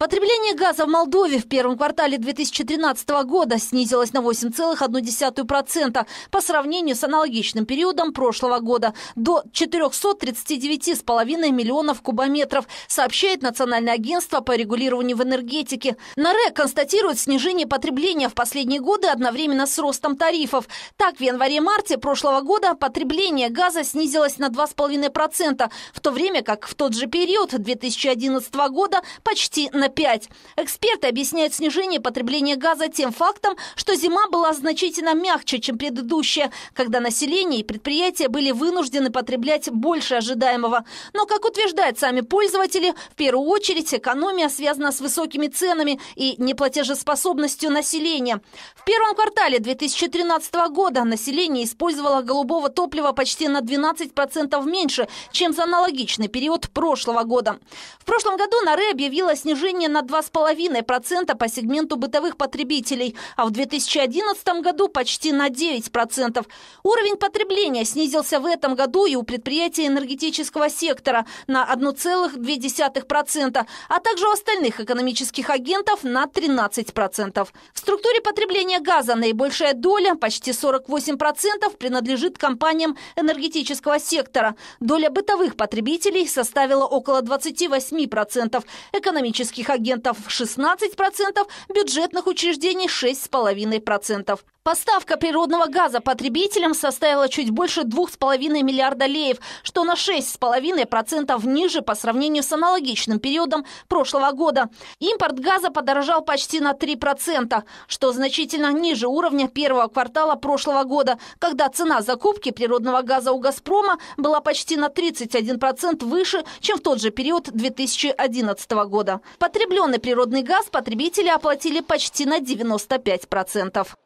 Потребление газа в Молдове в первом квартале 2013 года снизилось на 8,1% по сравнению с аналогичным периодом прошлого года до 439,5 миллионов кубометров, сообщает Национальное агентство по регулированию в энергетике. НАРЭ констатирует снижение потребления в последние годы одновременно с ростом тарифов. Так, в январе-марте прошлого года потребление газа снизилось на 2,5%, в то время как в тот же период 2011 года почти на опять. Эксперты объясняют снижение потребления газа тем фактом, что зима была значительно мягче, чем предыдущая, когда население и предприятия были вынуждены потреблять больше ожидаемого. Но, как утверждают сами пользователи, в первую очередь экономия связана с высокими ценами и неплатежеспособностью населения. В первом квартале 2013 года население использовало голубого топлива почти на 12% меньше, чем за аналогичный период прошлого года. В прошлом году Норе объявила снижение увеличение на 2,5% по сегменту бытовых потребителей, а в 2011 году почти на 9%. Уровень потребления снизился в этом году и у предприятий энергетического сектора на 1,2%, а также у остальных экономических агентов на 13%. В структуре потребления газа наибольшая доля, почти 48%, принадлежит компаниям энергетического сектора. Доля бытовых потребителей составила около 28%, экономических агентов 16%, бюджетных учреждений 6,5%. Поставка природного газа потребителям составила чуть больше 2,5 миллиарда леев, что на 6,5% ниже по сравнению с аналогичным периодом прошлого года. Импорт газа подорожал почти на 3%, что значительно ниже уровня первого квартала прошлого года, когда цена закупки природного газа у «Газпрома» была почти на 31% выше, чем в тот же период 2011 года. Потребленный природный газ потребители оплатили почти на 95%.